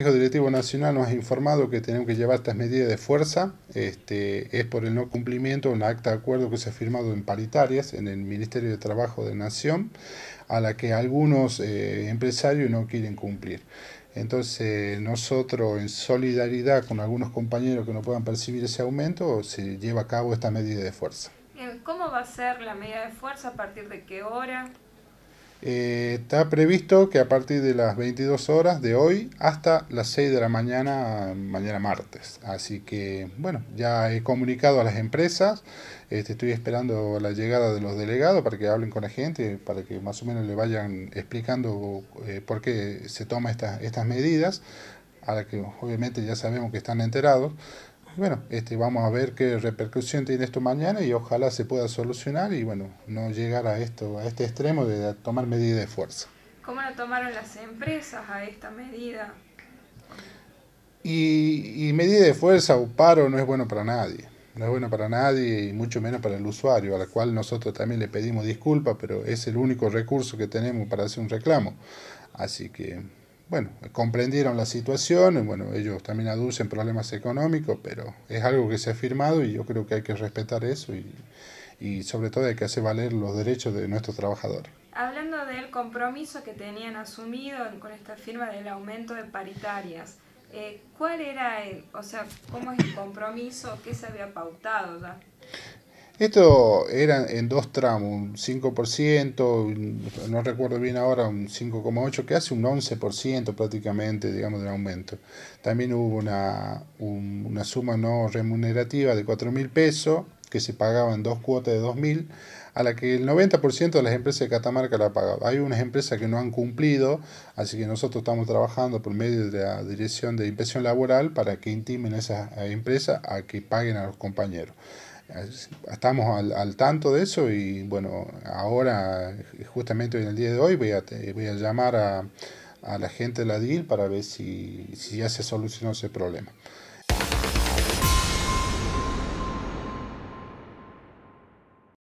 El Consejo Directivo Nacional nos ha informado que tenemos que llevar estas medidas de fuerza. Este, es por el no cumplimiento de un acta de acuerdo que se ha firmado en paritarias en el Ministerio de Trabajo de Nación, a la que algunos eh, empresarios no quieren cumplir. Entonces, nosotros, en solidaridad con algunos compañeros que no puedan percibir ese aumento, se lleva a cabo esta medida de fuerza. ¿Cómo va a ser la medida de fuerza? ¿A partir de qué hora? Eh, está previsto que a partir de las 22 horas de hoy hasta las 6 de la mañana, mañana martes. Así que, bueno, ya he comunicado a las empresas, este, estoy esperando la llegada de los delegados para que hablen con la gente, para que más o menos le vayan explicando eh, por qué se toman estas medidas, a las que obviamente ya sabemos que están enterados bueno, este, vamos a ver qué repercusión tiene esto mañana y ojalá se pueda solucionar y bueno, no llegar a esto, a este extremo de tomar medidas de fuerza. ¿Cómo lo tomaron las empresas a esta medida? Y, y medida de fuerza o paro no es bueno para nadie no es bueno para nadie y mucho menos para el usuario, al cual nosotros también le pedimos disculpas, pero es el único recurso que tenemos para hacer un reclamo. Así que bueno, comprendieron la situación, bueno, ellos también aducen problemas económicos, pero es algo que se ha firmado y yo creo que hay que respetar eso y, sobre todo hay que hacer valer los derechos de nuestros trabajadores. Hablando del compromiso que tenían asumido con esta firma del aumento de paritarias, eh, ¿cuál era, o sea, cómo es el compromiso, qué se había pautado ya? Esto era en dos tramos, un 5%, no recuerdo bien ahora, un 5,8%, que hace un 11% prácticamente, digamos, del aumento. También hubo una, una suma no remunerativa de 4 mil pesos, que se pagaban dos cuotas de 2.000, a la que el 90% de las empresas de Catamarca la ha pagado. Hay unas empresas que no han cumplido, así que nosotros estamos trabajando por medio de la Dirección de Inspección Laboral para que intimen a esas empresas a que paguen a los compañeros. Estamos al, tanto de eso y bueno, ahora, justamente en el día de hoy, voy a, voy a llamar a, la gente de la DIL para ver si, si ya se solucionó ese problema.